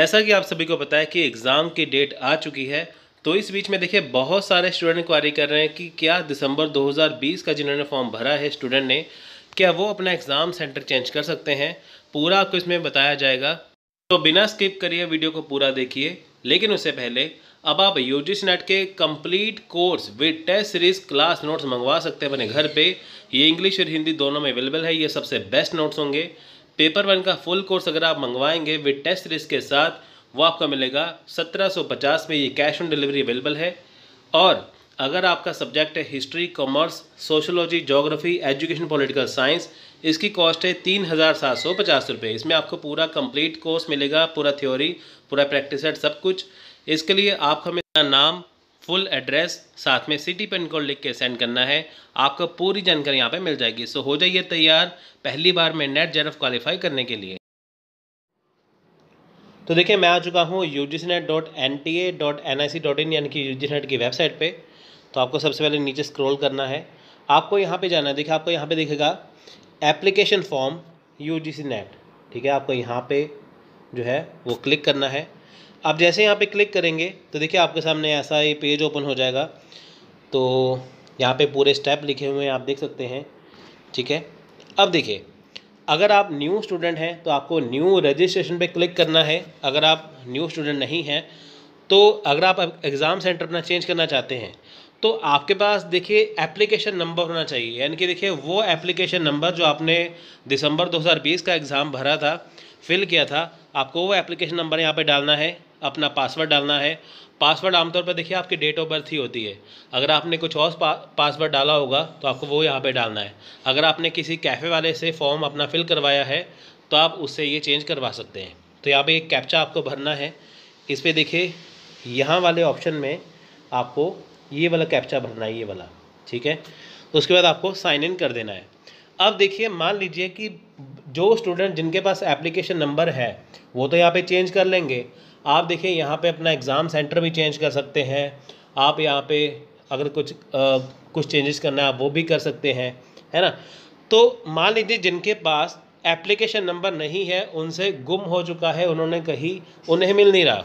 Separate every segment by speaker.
Speaker 1: जैसा कि आप सभी को पता है कि एग्ज़ाम की डेट आ चुकी है तो इस बीच में देखिए बहुत सारे स्टूडेंट इंक्वायरी कर रहे हैं कि क्या दिसंबर 2020 का जिन्होंने फॉर्म भरा है स्टूडेंट ने क्या वो अपना एग्ज़ाम सेंटर चेंज कर सकते हैं पूरा आपको इसमें बताया जाएगा तो बिना स्किप करिए वीडियो को पूरा देखिए लेकिन उससे पहले अब आप यू जी नेट के complete course with test series class notes मंगवा सकते हैं अपने घर पे ये इंग्लिश और हिंदी दोनों में अवेलेबल है ये सबसे बेस्ट नोट्स होंगे पेपर वन का फुल कोर्स अगर आप मंगवाएंगे विद टेस्ट रिस्क के साथ वो आपका मिलेगा 1750 में ये कैश ऑन डिलीवरी अवेलेबल है और अगर आपका सब्जेक्ट है history commerce sociology geography education political science इसकी कॉस्ट है तीन हज़ार सात सौ पचास रुपये इसमें आपको पूरा कंप्लीट कोर्स मिलेगा पूरा थ्योरी पूरा प्रैक्टिस सेट सब कुछ इसके लिए आपका मेरा नाम फुल एड्रेस साथ में सिटी पिन कोड लिख के सेंड करना है आपको पूरी जानकारी यहाँ पे मिल जाएगी सो हो जाइए तैयार पहली बार में नेट जेरफ क्वालिफाई करने के लिए तो देखिए मैं आ चुका हूँ U G NET dot N T A dot N I C dot in यानी कि यू जी नेट की वेबसाइट पे तो आपको सबसे पहले नीचे स्क्रॉल करना है आपको यहाँ पे जाना है देखिए आपको यहाँ पे दिखेगा application form U G C NET ठीक है आपको यहाँ पे जो है वो क्लिक करना है आप जैसे यहाँ पे क्लिक करेंगे तो देखिए आपके सामने ऐसा ये पेज ओपन हो जाएगा तो यहाँ पे पूरे स्टेप लिखे हुए हैं आप देख सकते हैं ठीक है अब देखिए अगर आप न्यू स्टूडेंट हैं तो आपको न्यू रजिस्ट्रेशन पे क्लिक करना है अगर आप न्यू स्टूडेंट नहीं हैं तो अगर आप एग्ज़ाम सेंटर अपना चेंज करना चाहते हैं तो आपके पास देखिए एप्लीकेशन नंबर होना चाहिए यानी कि देखिए वो एप्लीकेशन नंबर जो आपने दिसंबर 2020 का एग्ज़ाम भरा था फिल किया था आपको वो एप्लीकेशन नंबर यहाँ पे डालना है अपना पासवर्ड डालना है पासवर्ड आमतौर पर देखिए आपकी डेट ऑफ बर्थ ही होती है अगर आपने कुछ और पासवर्ड डाला होगा तो आपको वो यहाँ पे डालना है अगर आपने किसी कैफ़े वाले से फॉर्म अपना फिल करवाया है तो आप उससे ये चेंज करवा सकते हैं तो यहाँ पे एक कैप्चा आपको भरना है इस पर देखिए यहाँ वाले ऑप्शन में आपको ये वाला कैप्चा भरना है ये वाला ठीक है उसके बाद आपको साइन इन कर देना है अब देखिए मान लीजिए कि जो स्टूडेंट जिनके पास एप्लीकेशन नंबर है वो तो यहाँ पे चेंज कर लेंगे आप देखिए यहाँ पे अपना एग्ज़ाम सेंटर भी चेंज कर सकते हैं आप यहाँ पे अगर कुछ आ, कुछ चेंजेस करना है आप वो भी कर सकते हैं है ना तो मान लीजिए जिनके पास एप्लीकेशन नंबर नहीं है उनसे गुम हो चुका है उन्होंने कहीं उन्हें मिल नहीं रहा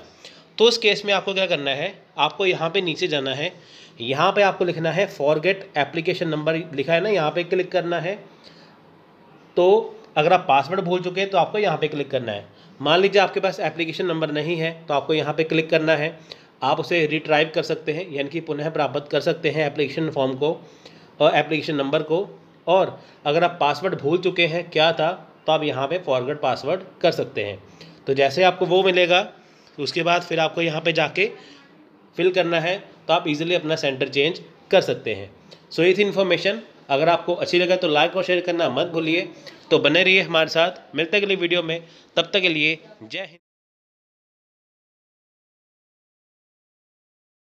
Speaker 1: तो उस केस में आपको क्या करना है आपको यहाँ पर नीचे जाना है यहाँ पर आपको लिखना है फॉरगेट एप्लीकेशन नंबर लिखा है ना यहाँ पर क्लिक करना है तो अगर आप पासवर्ड भूल चुके हैं तो आपको यहाँ पे क्लिक करना है मान लीजिए आपके पास एप्लीकेशन नंबर नहीं है तो आपको यहाँ पे क्लिक करना है आप उसे रिट्राइव कर सकते हैं यानी कि पुनः प्राप्त कर सकते हैं एप्लीकेशन फॉर्म को और एप्लीकेशन नंबर को और अगर आप पासवर्ड भूल चुके हैं क्या था तो आप यहाँ पे फॉरवर्ड पासवर्ड कर सकते हैं तो जैसे आपको वो मिलेगा उसके बाद फिर आपको यहाँ पर जाके फिल करना है तो आप इजीली अपना सेंटर चेंज कर सकते हैं सो ये थी इन्फॉर्मेशन अगर आपको अच्छी लगे तो लाइक और शेयर करना मत भूलिए तो बने रहिए हमारे साथ मिलते अगली वीडियो में तब तक के लिए जय हिंद